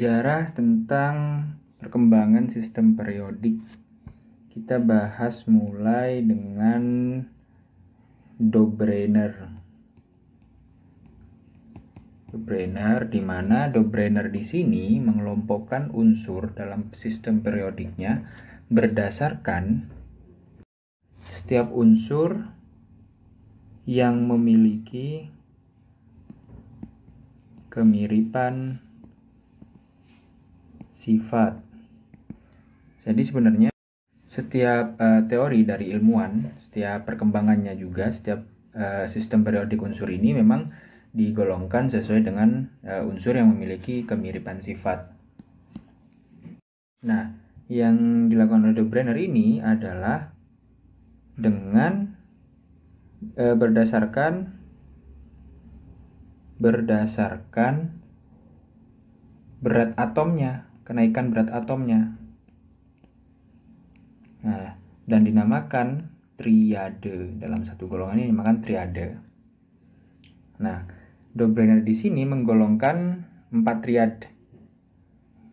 sejarah tentang perkembangan sistem periodik. Kita bahas mulai dengan Dobrener. Dobrener di mana Dobrener di sini mengelompokkan unsur dalam sistem periodiknya berdasarkan setiap unsur yang memiliki kemiripan sifat. Jadi sebenarnya setiap uh, teori dari ilmuwan, setiap perkembangannya juga, setiap uh, sistem periodik unsur ini memang digolongkan sesuai dengan uh, unsur yang memiliki kemiripan sifat. Nah, yang dilakukan oleh De Brenner ini adalah dengan uh, berdasarkan berdasarkan berat atomnya kenaikan berat atomnya. Nah, dan dinamakan triade. Dalam satu golongan ini dinamakan triade. Nah, Dobrener di sini menggolongkan empat triad.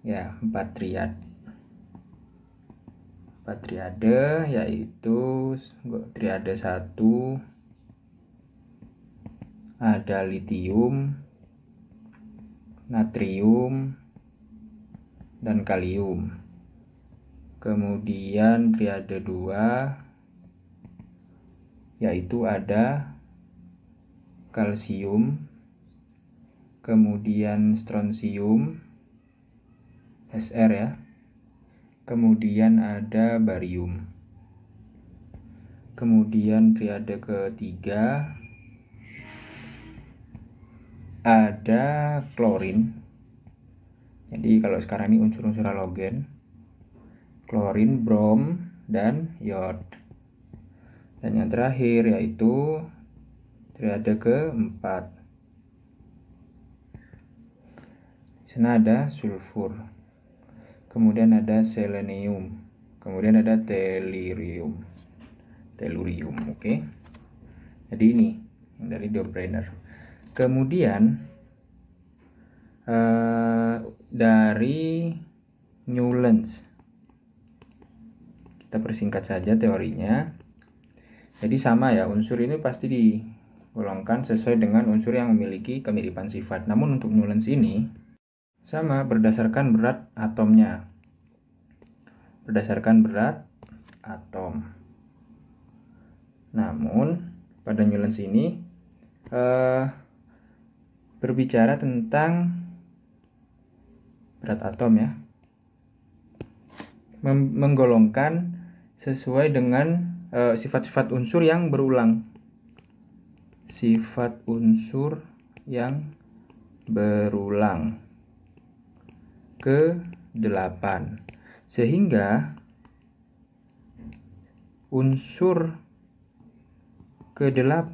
Ya, empat triad. Empat triade yaitu triade satu ada litium, natrium, dan kalium. Kemudian triade 2 yaitu ada kalsium, kemudian strontium SR ya. Kemudian ada barium. Kemudian triade ketiga ada klorin jadi kalau sekarang ini unsur-unsur halogen klorin, brom, dan yod. Dan yang terakhir yaitu triade keempat. Di sana ada sulfur. Kemudian ada selenium. Kemudian ada tellurium. Tellurium, oke. Okay? Jadi ini dari dobrainer. Kemudian uh, dari Newlands. Kita persingkat saja teorinya. Jadi sama ya, unsur ini pasti digolongkan sesuai dengan unsur yang memiliki kemiripan sifat. Namun untuk Newlands ini sama berdasarkan berat atomnya. Berdasarkan berat atom. Namun pada Newlands ini eh, berbicara tentang berat atom ya menggolongkan sesuai dengan eh, sifat-sifat uh, unsur yang berulang sifat unsur yang berulang ke 8 sehingga unsur ke-8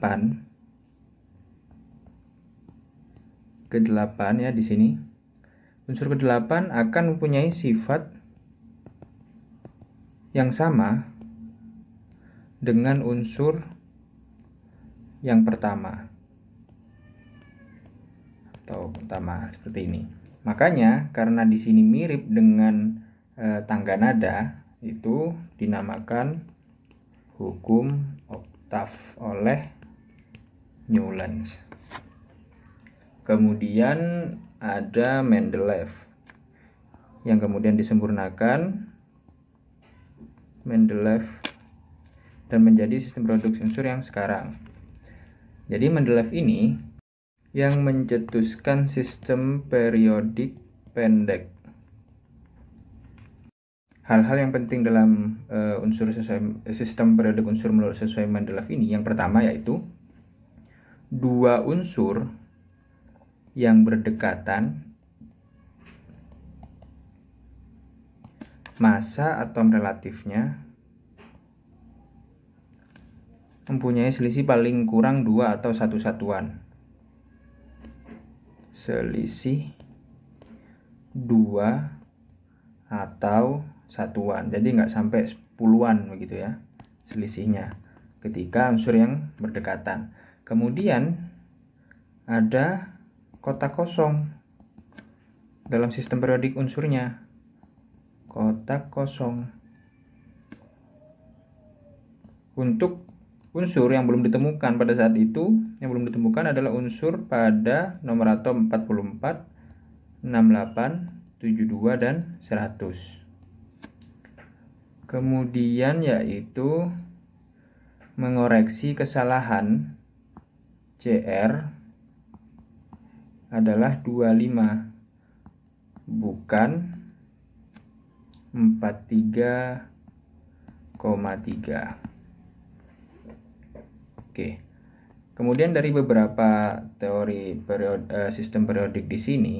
ke-8 ya di sini Unsur ke-8 akan mempunyai sifat yang sama dengan unsur yang pertama atau pertama seperti ini. Makanya karena di sini mirip dengan e, tangga nada itu dinamakan hukum oktav oleh Newlands. Kemudian ada Mendeleev yang kemudian disempurnakan Mendeleev dan menjadi sistem produksi unsur yang sekarang. Jadi Mendeleev ini yang mencetuskan sistem periodik pendek. Hal-hal yang penting dalam uh, unsur sesuai eh, sistem periodik unsur melalui sesuai Mendeleev ini yang pertama yaitu dua unsur yang berdekatan masa atom relatifnya mempunyai selisih paling kurang dua atau satu satuan selisih dua atau satuan jadi nggak sampai sepuluhan begitu ya selisihnya ketika unsur yang berdekatan kemudian ada kotak kosong dalam sistem periodik unsurnya. Kotak kosong. Untuk unsur yang belum ditemukan pada saat itu, yang belum ditemukan adalah unsur pada nomor atom 44, 68, 72, dan 100 kemudian yaitu mengoreksi kesalahan CR adalah 25 bukan 43,3 oke kemudian dari beberapa teori period eh, sistem periodik di sini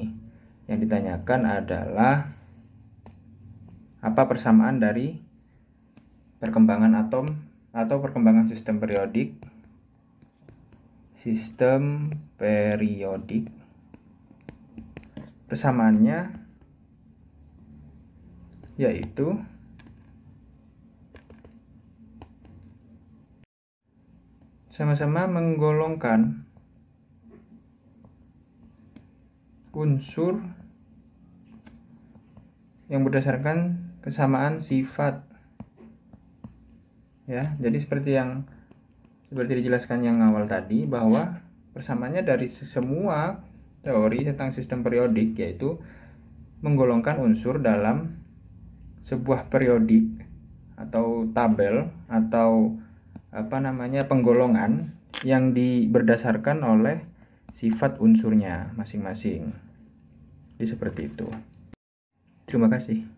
yang ditanyakan adalah apa persamaan dari perkembangan atom atau perkembangan sistem periodik sistem periodik persamaannya yaitu sama-sama menggolongkan unsur yang berdasarkan kesamaan sifat ya jadi seperti yang seperti dijelaskan yang awal tadi bahwa persamaannya dari semua teori tentang sistem periodik yaitu menggolongkan unsur dalam sebuah periodik atau tabel atau apa namanya penggolongan yang di berdasarkan oleh sifat unsurnya masing-masing. Jadi seperti itu. Terima kasih.